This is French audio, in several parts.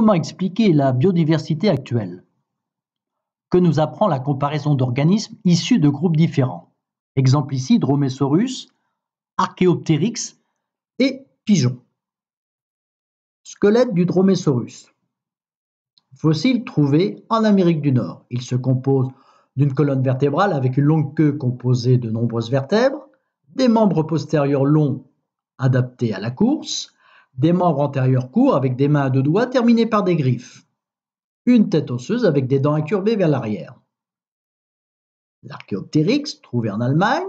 Comment expliquer la biodiversité actuelle Que nous apprend la comparaison d'organismes issus de groupes différents Exemple ici, Dromésaurus, Archaeopteryx et Pigeon. Squelette du Dromésaurus. Fossile trouvé en Amérique du Nord. Il se compose d'une colonne vertébrale avec une longue queue composée de nombreuses vertèbres, des membres postérieurs longs adaptés à la course, des membres antérieurs courts avec des mains à deux doigts terminées par des griffes, une tête osseuse avec des dents incurvées vers l'arrière. L'archéoptérix, trouvé en Allemagne,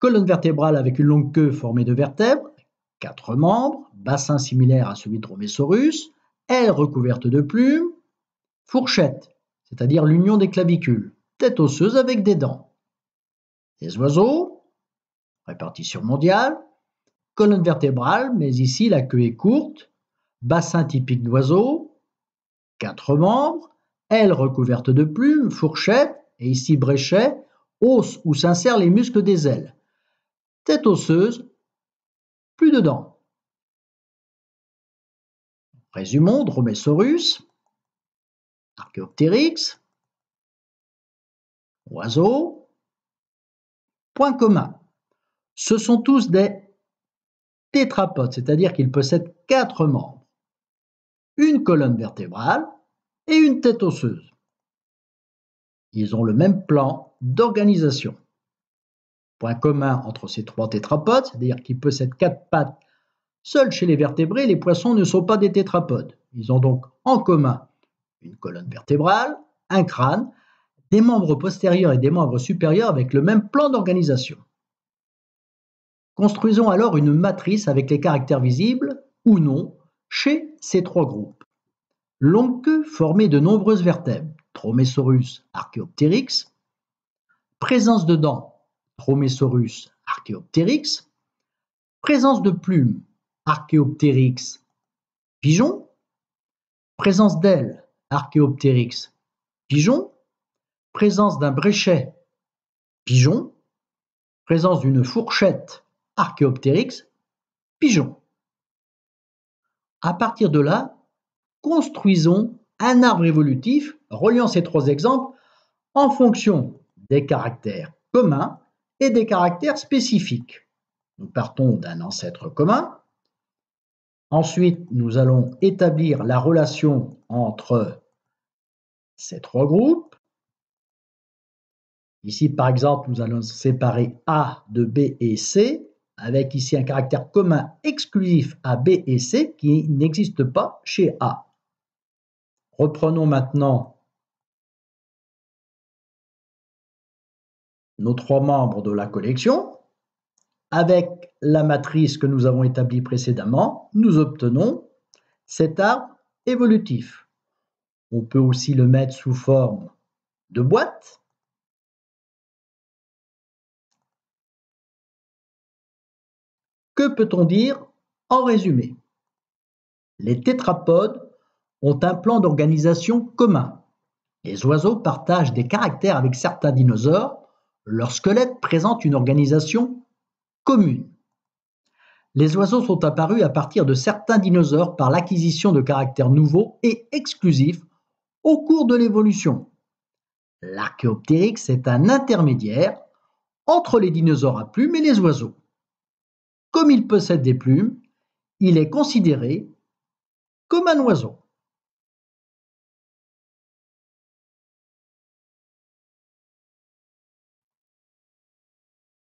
colonne vertébrale avec une longue queue formée de vertèbres, quatre membres, bassin similaire à celui de Romesaurus, Ailes recouvertes de plumes, fourchette, c'est-à-dire l'union des clavicules, tête osseuse avec des dents. Des oiseaux, répartition mondiale, colonne vertébrale, mais ici la queue est courte, bassin typique d'oiseau, quatre membres, ailes recouvertes de plumes, fourchette et ici bréchet, os où s'insèrent les muscles des ailes, tête osseuse, plus de dents. Résumons Dromésaurus, Archaeopteryx, oiseau, point commun. Ce sont tous des c'est-à-dire qu'ils possèdent quatre membres, une colonne vertébrale et une tête osseuse. Ils ont le même plan d'organisation. Point commun entre ces trois tétrapodes, c'est-à-dire qu'ils possèdent quatre pattes. Seuls chez les vertébrés, les poissons ne sont pas des tétrapodes. Ils ont donc en commun une colonne vertébrale, un crâne, des membres postérieurs et des membres supérieurs avec le même plan d'organisation. Construisons alors une matrice avec les caractères visibles, ou non, chez ces trois groupes. Longue queue formée de nombreuses vertèbres, Tromésaurus, Archaeopteryx. Présence de dents, Tromésaurus, Archaeopteryx. Présence de plumes, Archaeopteryx, pigeon. Présence d'ailes, Archaeopteryx, pigeon. Présence d'un bréchet, pigeon. Présence d'une fourchette, Archéoptérix, pigeon. À partir de là, construisons un arbre évolutif reliant ces trois exemples en fonction des caractères communs et des caractères spécifiques. Nous partons d'un ancêtre commun. Ensuite, nous allons établir la relation entre ces trois groupes. Ici, par exemple, nous allons séparer A de B et C avec ici un caractère commun exclusif à B et C qui n'existe pas chez A. Reprenons maintenant nos trois membres de la collection. Avec la matrice que nous avons établie précédemment, nous obtenons cet arbre évolutif. On peut aussi le mettre sous forme de boîte Que peut-on dire en résumé Les tétrapodes ont un plan d'organisation commun. Les oiseaux partagent des caractères avec certains dinosaures. Leur squelette présente une organisation commune. Les oiseaux sont apparus à partir de certains dinosaures par l'acquisition de caractères nouveaux et exclusifs au cours de l'évolution. L'archéoptérix est un intermédiaire entre les dinosaures à plumes et les oiseaux comme il possède des plumes, il est considéré comme un oiseau.